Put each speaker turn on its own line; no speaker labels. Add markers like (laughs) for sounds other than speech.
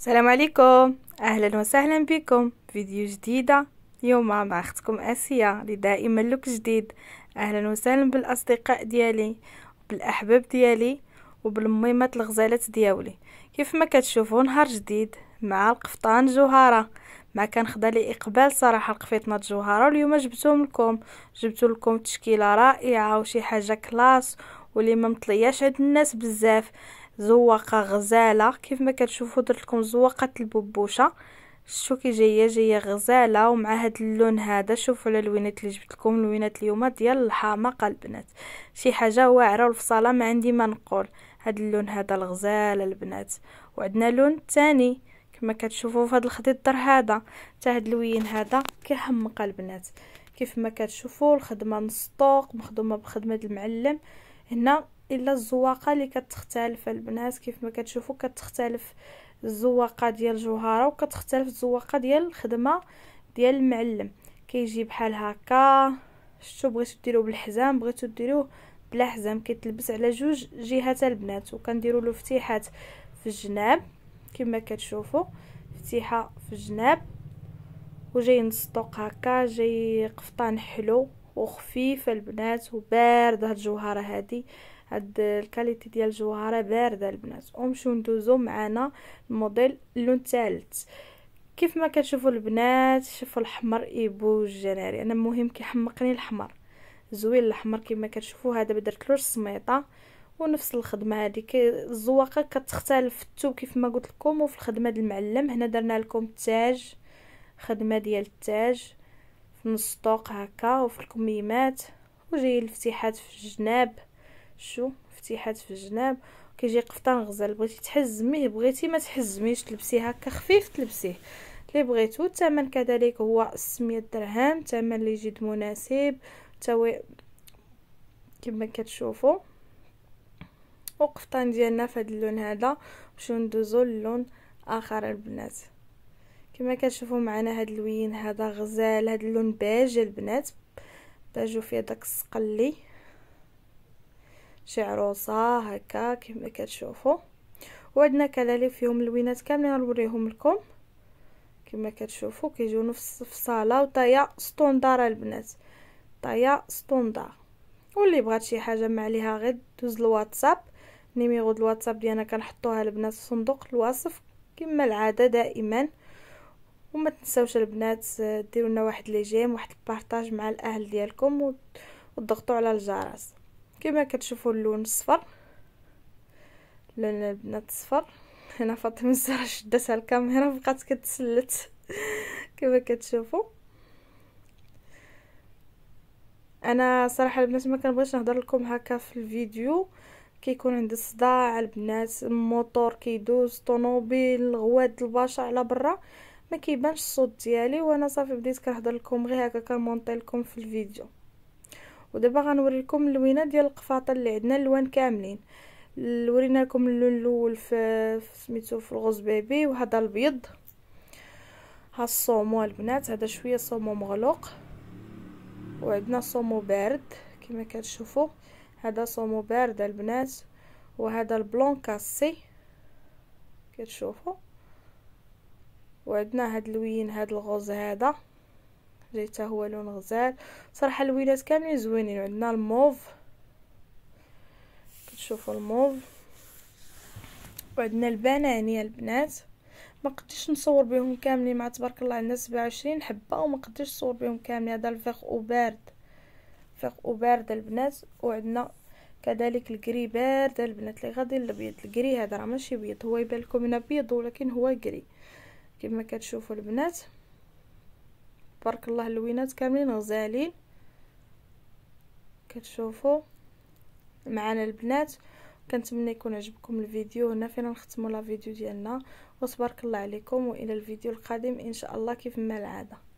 السلام عليكم اهلا وسهلا بكم فيديو جديده اليوم مع اختكم اسيا اللي دائما لوك جديد اهلا وسهلا بالاصدقاء ديالي بالاحباب ديالي وبالميمات الغزالات ديالي كيف ما كتشوفوا نهار جديد مع القفطان جوهره ما كان خدا لي اقبال صراحه القفيطنه جوهره اليوم جبتهم لكم جبتو لكم تشكيله رائعه وشي حاجه كلاس واللي ما مطلياش عند الناس بزاف زواقه غزاله كيف ما كتشوفوا درت لكم زواقه الببوشه شو كي جايه جايه غزاله ومع هاد اللون هذا شوفوا على اللوينات اللي جبت لكم الوينات اليوم ديال الحماقه البنات شي حاجه واعره والفصاله ما عندي ما نقول هاد اللون هذا الغزال البنات وعندنا لون ثاني كما كتشوفوا في هاد الخضيضر هذا حتى هاد اللوين هذا كيحمق البنات كيف ما كتشوفوا الخدمه نص طوق مخدومه بخدمه المعلم هنا الا الزواقه اللي كتختلف البنات كيف ما كتشوفوا كتختلف الزواقه ديال جوهره وكتختلف الزواقه ديال الخدمه ديال المعلم كيجي بحال هكا شتو بغيتو ديروه بالحزام بغيتو ديروه بلا حزام كيتلبس على جوج جهات البنات وكنديروا له فتيحات في الجناب كما كتشوفوا فتيحه في الجناب وجاي نسطوق هكا جاي قفطان حلو وخفيف البنات وبارد هاد الجوهره هادي هاد الكاليتي ديال الجوهره بارده البنات نمشيو ندوزو معانا الموديل اللون الثالث كيف ما كتشوفوا البنات شوفوا الحمر ايبو جناري انا مهم كيحمقني الحمر زوين الحمر كما كتشوفوا هذا بدرت له السميطه ونفس الخدمه هذه الزواقه كتختلف في الثوب كيف ما قلت لكم وفي الخدمه ديال المعلم هنا درنا لكم التاج خدمه ديال التاج في نص طوق هكا وفي الكميمات وجاي الفتيحات في الجناب شو فتيحات في الجناب كيجي قفطان غزال بغيتي تحزميه بغيتي ما تحزميش تلبسيه هكا خفيف تلبسيه اللي بغيتو الثمن كذلك هو 600 درهم الثمن اللي يجد مناسب تاوي كما كتشوفوا وقفطان ديالنا في هذا اللون هذا باش ندوزو للون اخر البنات كما كتشوفوا معنا هذا اللوين هذا غزال هذا اللون بيج البنات باجو فيه داك السقلي شي عروسه هكا كما كتشوفوا وعندنا كلالي فيهم اللوينات كاملين غنوريهم لكم كما كتشوفوا كيجيو نفس الصاله وطايا ستوندار البنات طايا ستوندار واللي بغات شي حاجه ما عليها غير دوز الواتساب نيميرو الواتساب ديالنا كنحطوها البنات في صندوق الوصف كما العاده دائما وما تنساوش البنات آه، ديروا لنا واحد لي جيم واحد البارطاج مع الاهل ديالكم وتضغطوا على الجرس كما كتشوفوا اللون صفر لون البنات صفر هنا فاطمه الزهراء شداتها الكاميرا (laughs) بقات كتسلت كما كتشوفوا انا صراحه البنات ما كنبغيش نهضر لكم هكا في الفيديو كيكون عندي صداع البنات الموتور كيدوز طوموبيل غواد البشر على برا ما كيبانش الصوت ديالي وانا صافي بديت كنهضر لكم غير هكا كنمونطي لكم في الفيديو ودابا غنوريكم اللوينه ديال القفاطه اللي عندنا اللوان كاملين ورينا لكم اللون الاول في سميتو في الغوز بيبي وهذا البيض ها الصومو البنات هذا شويه صومو مغلوق وعندنا صومو بارد كما كتشوفوا هذا صومو بارد البنات وهذا البلون كاسي كتشوفوا وعندنا هاد اللوين هاد الغوز هذا جاي حتى هو لون غزال صراحه الويلات كاملين زوينين عندنا الموف كتشوفوا الموف وعندنا البناني البنات ما قدرتش نصور بهم كاملين مع تبارك الله عندنا 27 حبه وما قدرتش نصور بهم كاملين هذا الفيغ او بارد فيغ او بارد البنات وعندنا كذلك الكري بارد البنات اللي غادي الابيض الكري هذا راه ماشي بيض هو يبان لكم هنا بيض ولكن هو كري كما كتشوفوا البنات تبارك الله اللوينات كاملين غزالين كتشوفوا معنا البنات كنتمنى يكون عجبكم الفيديو هنا فين نختموا لا فيديو ديالنا وتبارك الله عليكم والى الفيديو القادم ان شاء الله كيف ما العاده